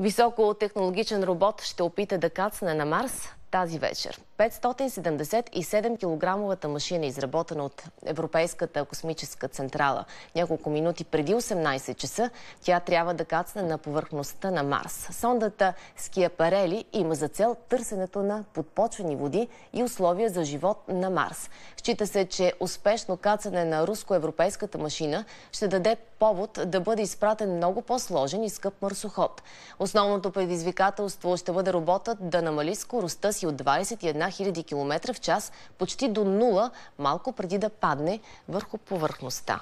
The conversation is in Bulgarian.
Високотехнологичен робот ще опита да кацне на Марс тази вечер. 577 кг машина, изработена от Европейската космическа централа. Няколко минути преди 18 часа тя трябва да кацне на повърхността на Марс. Сондата Скиапарели има за цел търсенето на подпочвени води и условия за живот на Марс. Счита се, че успешно кацане на руско-европейската машина ще даде повод да бъде изпратен много по-сложен и скъп марсоход. Основното предизвикателство ще бъде роботът да намали скоростта си от 21 1000 км в час, почти до нула, малко преди да падне върху повърхността.